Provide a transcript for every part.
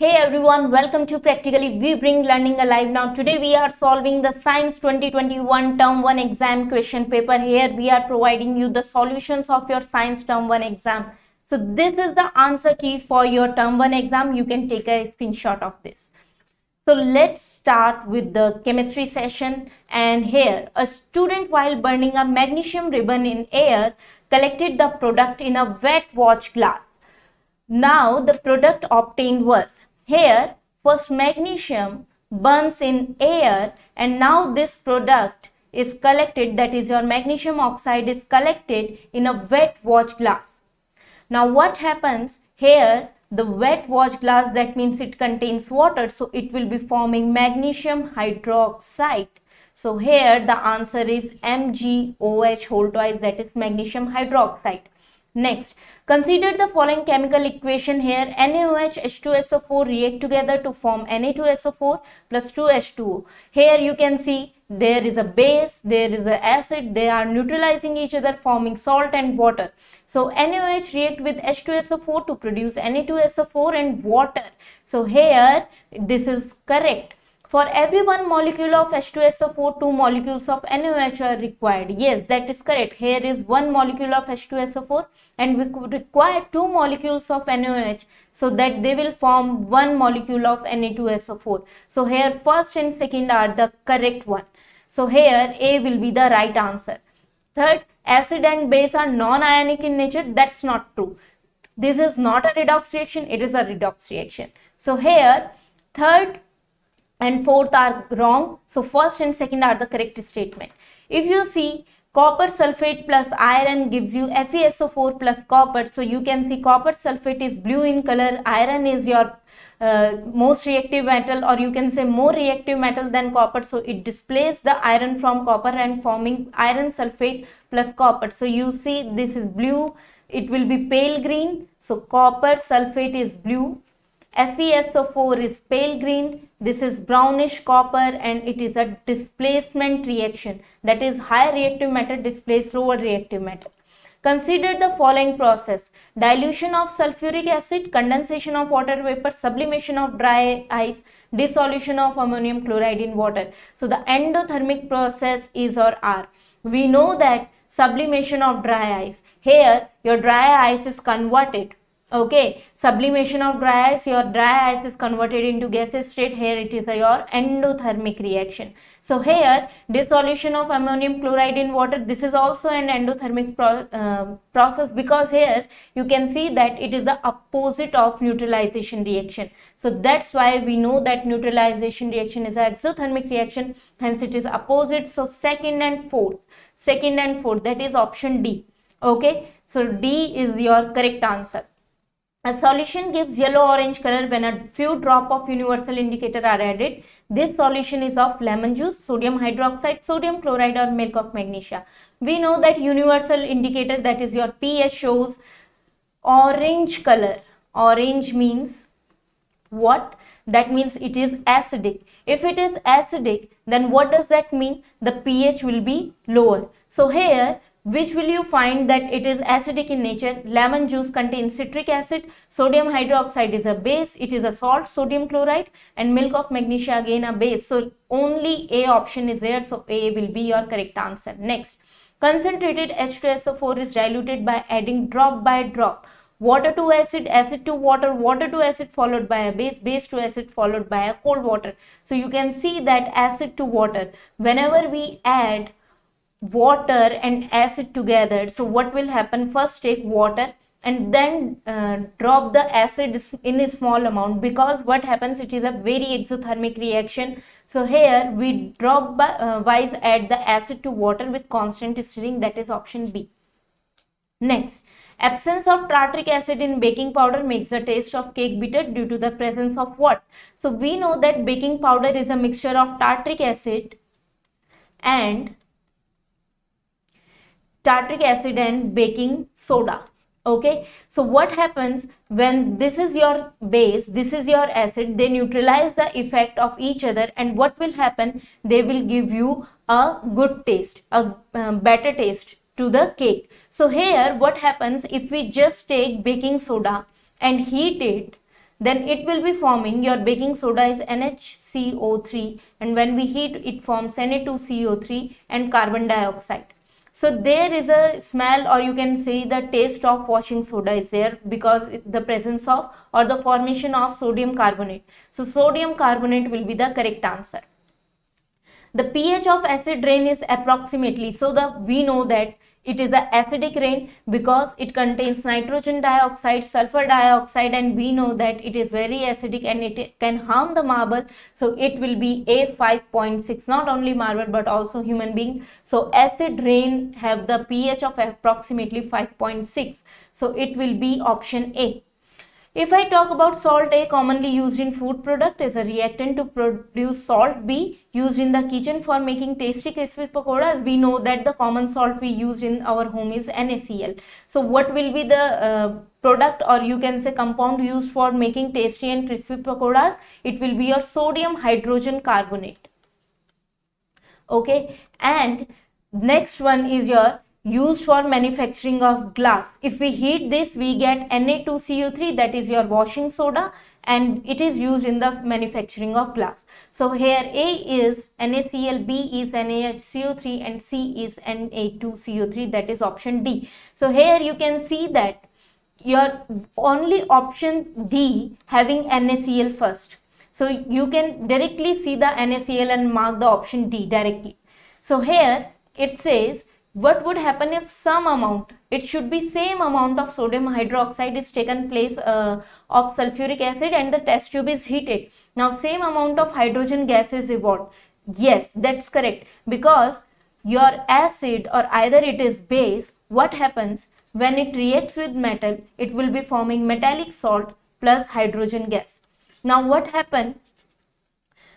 Hey everyone, welcome to Practically We Bring Learning Alive. Now today we are solving the Science 2021 Term 1 exam question paper. Here we are providing you the solutions of your Science Term 1 exam. So this is the answer key for your Term 1 exam. You can take a screenshot of this. So let's start with the chemistry session and here a student while burning a magnesium ribbon in air collected the product in a wet watch glass. Now the product obtained was here, first magnesium burns in air and now this product is collected that is your magnesium oxide is collected in a wet watch glass. Now what happens here the wet watch glass that means it contains water so it will be forming magnesium hydroxide. So here the answer is MgOH whole twice that is magnesium hydroxide. Next, consider the following chemical equation here. NaOH, H2SO4 react together to form Na2SO4 plus 2H2O. Here you can see there is a base, there is an acid, they are neutralizing each other forming salt and water. So NaOH react with H2SO4 to produce Na2SO4 and water. So here this is correct for every one molecule of H2SO4, two molecules of NaOH are required. Yes, that is correct. Here is one molecule of H2SO4 and we require two molecules of NaOH so that they will form one molecule of Na2SO4. So here first and second are the correct one. So here A will be the right answer. Third, acid and base are non-ionic in nature. That's not true. This is not a redox reaction. It is a redox reaction. So here, third and fourth are wrong. So first and second are the correct statement. If you see copper sulfate plus iron gives you FeSO4 plus copper. So you can see copper sulfate is blue in color, iron is your uh, most reactive metal or you can say more reactive metal than copper. So it displaces the iron from copper and forming iron sulfate plus copper. So you see this is blue, it will be pale green. So copper sulfate is blue FeSO4 is pale green, this is brownish copper and it is a displacement reaction that is high reactive matter displaces lower reactive matter. Consider the following process. Dilution of sulfuric acid, condensation of water vapor, sublimation of dry ice, dissolution of ammonium chloride in water. So the endothermic process is or R. We know that sublimation of dry ice. Here your dry ice is converted okay sublimation of dry ice your dry ice is converted into gaseous state here it is your endothermic reaction so here dissolution of ammonium chloride in water this is also an endothermic pro uh, process because here you can see that it is the opposite of neutralization reaction so that's why we know that neutralization reaction is an exothermic reaction hence it is opposite so second and fourth second and fourth that is option d okay so d is your correct answer a solution gives yellow-orange color when a few drop of universal indicator are added. This solution is of lemon juice, sodium hydroxide, sodium chloride or milk of magnesia. We know that universal indicator that is your pH shows orange color. Orange means what? That means it is acidic. If it is acidic, then what does that mean? The pH will be lower. So here which will you find that it is acidic in nature. Lemon juice contains citric acid, sodium hydroxide is a base, it is a salt, sodium chloride and milk of magnesia again a base. So only A option is there, so A will be your correct answer. Next, concentrated H2SO4 is diluted by adding drop by drop water to acid, acid to water, water to acid followed by a base, base to acid followed by a cold water. So you can see that acid to water, whenever we add water and acid together so what will happen first take water and then uh, drop the acid in a small amount because what happens it is a very exothermic reaction so here we drop by, uh, wise add the acid to water with constant stirring that is option b next absence of tartaric acid in baking powder makes the taste of cake bitter due to the presence of what so we know that baking powder is a mixture of tartaric acid and tartaric acid and baking soda okay so what happens when this is your base this is your acid they neutralize the effect of each other and what will happen they will give you a good taste a um, better taste to the cake so here what happens if we just take baking soda and heat it then it will be forming your baking soda is NHCO3 and when we heat it forms Na2CO3 and carbon dioxide so there is a smell or you can say the taste of washing soda is there because the presence of or the formation of sodium carbonate. So sodium carbonate will be the correct answer. The pH of acid rain is approximately, so the we know that it is the acidic rain because it contains nitrogen dioxide, sulfur dioxide and we know that it is very acidic and it can harm the marble. So it will be A5.6 not only marble but also human being. So acid rain have the pH of approximately 5.6. So it will be option A. If I talk about salt A commonly used in food product is a reactant to produce salt B used in the kitchen for making tasty crispy pakoras. We know that the common salt we use in our home is NaCl. So what will be the uh, product or you can say compound used for making tasty and crispy pakoras? It will be your sodium hydrogen carbonate. Okay and next one is your used for manufacturing of glass. If we heat this, we get Na2CO3 that is your washing soda and it is used in the manufacturing of glass. So here A is NaCl, B is NaHCO3 and C is Na2CO3 that is option D. So here you can see that your only option D having NaCl first. So you can directly see the NaCl and mark the option D directly. So here it says what would happen if some amount it should be same amount of sodium hydroxide is taken place uh, of sulfuric acid and the test tube is heated now same amount of hydrogen gas is evolved yes that's correct because your acid or either it is base what happens when it reacts with metal it will be forming metallic salt plus hydrogen gas now what happened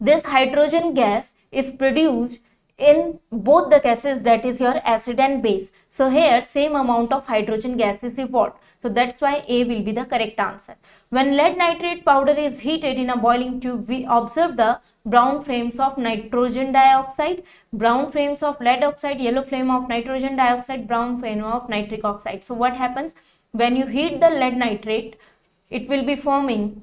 this hydrogen gas is produced in both the cases, that is your acid and base. So here same amount of hydrogen gas is evolved. So that's why A will be the correct answer. When lead nitrate powder is heated in a boiling tube, we observe the brown flames of nitrogen dioxide, brown flames of lead oxide, yellow flame of nitrogen dioxide, brown flame of nitric oxide. So what happens when you heat the lead nitrate, it will be forming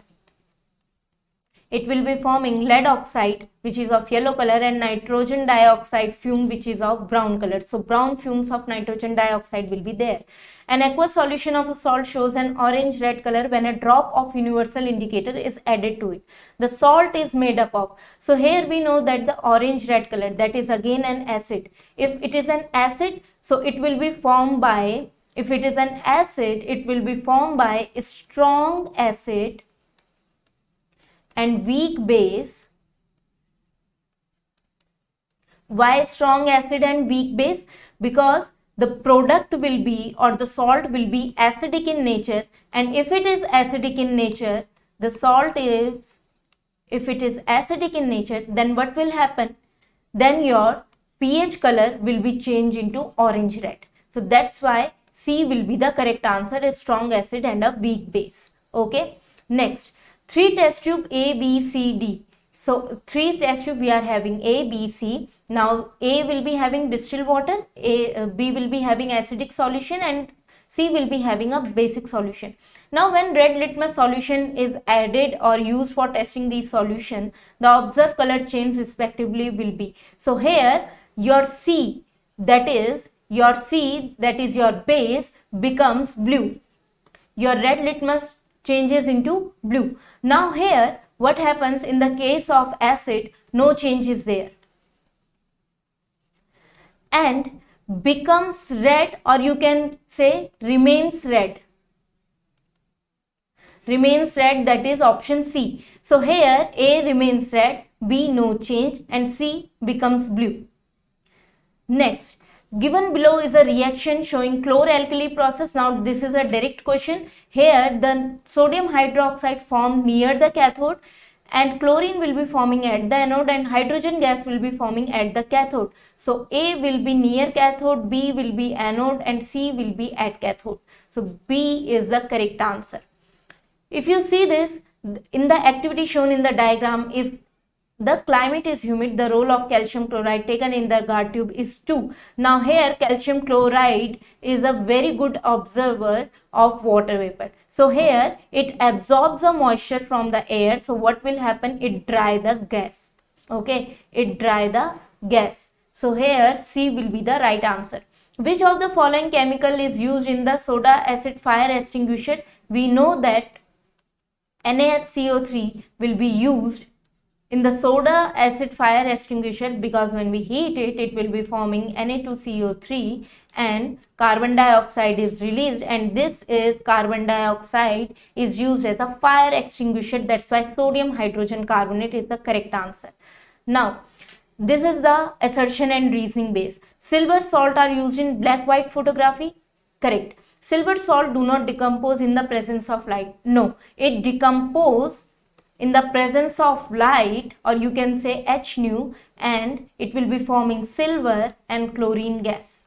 it will be forming lead oxide which is of yellow color and nitrogen dioxide fume which is of brown color. So brown fumes of nitrogen dioxide will be there. An aqueous solution of a salt shows an orange red color when a drop of universal indicator is added to it. The salt is made up of. So here we know that the orange red color that is again an acid. If it is an acid so it will be formed by if it is an acid it will be formed by strong acid and weak base why strong acid and weak base because the product will be or the salt will be acidic in nature and if it is acidic in nature the salt is if it is acidic in nature then what will happen then your pH color will be changed into orange red. So that's why C will be the correct answer is strong acid and a weak base. Okay. Next, three test tube A, B, C, D. So three test tube we are having A, B, C. Now A will be having distilled water, A, uh, B will be having acidic solution and C will be having a basic solution. Now when red litmus solution is added or used for testing the solution, the observed color change respectively will be. So here your C that is your C that is your base becomes blue. Your red litmus changes into blue. Now here what happens in the case of acid no change is there and becomes red or you can say remains red remains red that is option C. So here A remains red, B no change and C becomes blue. Next Given below is a reaction showing chloralkali process. Now this is a direct question. Here the sodium hydroxide formed near the cathode and chlorine will be forming at the anode and hydrogen gas will be forming at the cathode. So A will be near cathode, B will be anode and C will be at cathode. So B is the correct answer. If you see this, in the activity shown in the diagram, if the climate is humid, the role of calcium chloride taken in the guard tube is 2. Now here calcium chloride is a very good observer of water vapor. So here it absorbs the moisture from the air. So what will happen? It dry the gas. Okay, it dry the gas. So here C will be the right answer. Which of the following chemical is used in the soda acid fire extinguisher? We know that NaHCO3 will be used in the soda acid fire extinguisher because when we heat it, it will be forming Na2CO3 and carbon dioxide is released and this is carbon dioxide is used as a fire extinguisher. That's why sodium hydrogen carbonate is the correct answer. Now, this is the assertion and reasoning base. Silver salt are used in black-white photography? Correct. Silver salt do not decompose in the presence of light. No, it decompose in the presence of light or you can say H nu and it will be forming silver and chlorine gas.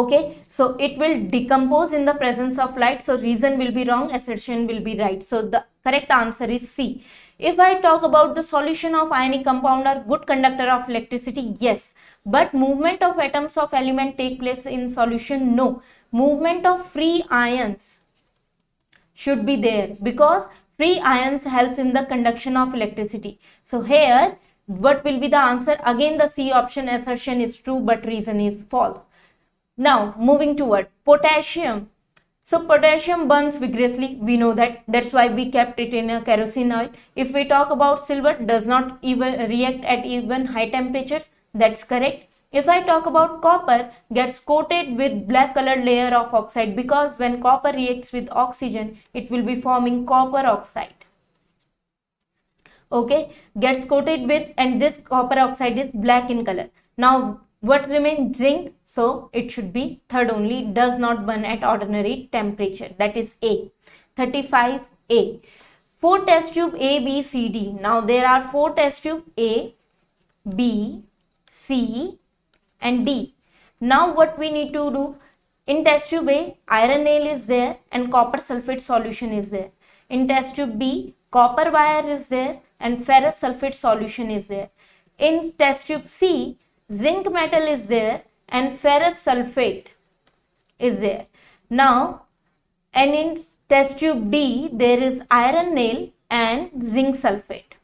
Okay, so it will decompose in the presence of light. So reason will be wrong, assertion will be right. So the correct answer is C. If I talk about the solution of ionic compound or good conductor of electricity, yes. But movement of atoms of element take place in solution, no. Movement of free ions should be there because free ions helps in the conduction of electricity. So here, what will be the answer? Again, the C option assertion is true, but reason is false. Now, moving toward potassium. So potassium burns vigorously. We know that. That's why we kept it in a kerosene oil. If we talk about silver, does not even react at even high temperatures. That's correct. If I talk about copper gets coated with black colored layer of oxide because when copper reacts with oxygen, it will be forming copper oxide okay gets coated with and this copper oxide is black in color now what remains zinc so it should be third only does not burn at ordinary temperature that is a 35 a four test tube a b c d now there are four test tube a b c and D. Now what we need to do in test tube A iron nail is there and copper sulfate solution is there. In test tube B copper wire is there and ferrous sulfate solution is there. In test tube C zinc metal is there and ferrous sulfate is there. Now and in test tube D there is iron nail and zinc sulfate.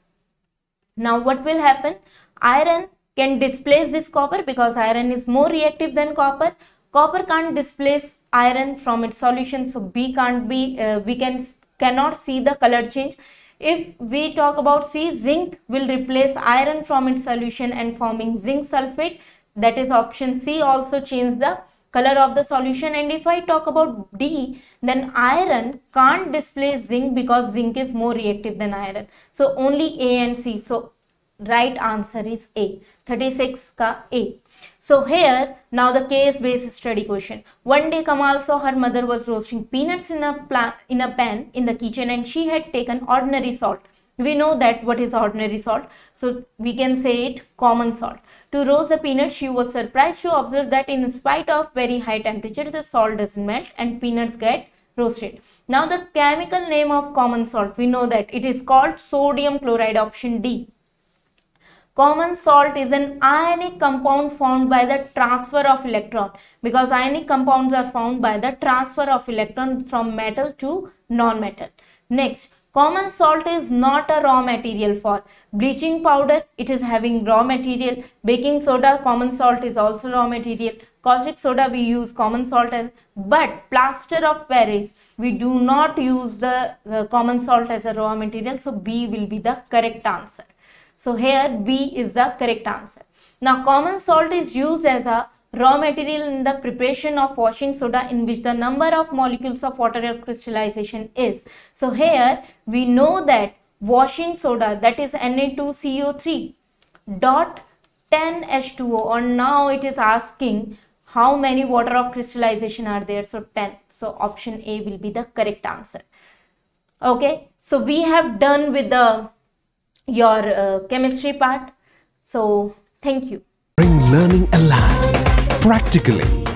Now what will happen? Iron can displace this copper because iron is more reactive than copper. Copper can't displace iron from its solution so B can't be, uh, we can cannot see the color change. If we talk about C, zinc will replace iron from its solution and forming zinc sulfate that is option C also change the color of the solution and if I talk about D then iron can't displace zinc because zinc is more reactive than iron. So only A and C. So right answer is A. 36 ka A. So here, now the case-based study question. One day Kamal saw her mother was roasting peanuts in a, in a pan in the kitchen and she had taken ordinary salt. We know that what is ordinary salt. So we can say it common salt. To roast the peanuts, she was surprised to observe that in spite of very high temperature, the salt doesn't melt and peanuts get roasted. Now the chemical name of common salt, we know that it is called sodium chloride option D. Common salt is an ionic compound formed by the transfer of electron because ionic compounds are formed by the transfer of electron from metal to non-metal. Next, common salt is not a raw material for bleaching powder. It is having raw material. Baking soda, common salt is also raw material. Caustic soda we use common salt as but plaster of Paris we do not use the uh, common salt as a raw material. So B will be the correct answer. So here B is the correct answer. Now common salt is used as a raw material in the preparation of washing soda in which the number of molecules of water crystallization is. So here we know that washing soda that is Na2CO3 dot 10 H2O or now it is asking how many water of crystallization are there so 10 so option A will be the correct answer okay so we have done with the your uh, chemistry part. So, thank you. Bring learning alive practically.